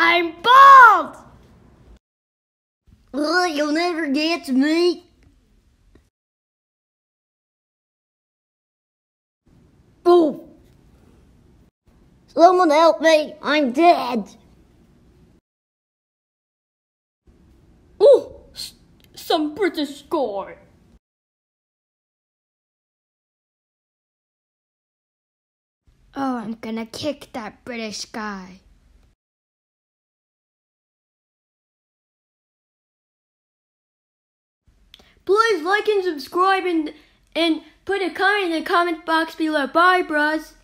I'm bald! you'll never get me. Oh! Someone help me! I'm dead! Oh! Some British guy! Oh, I'm gonna kick that British guy. Please like and subscribe and and put a comment in the comment box below. Bye, bros.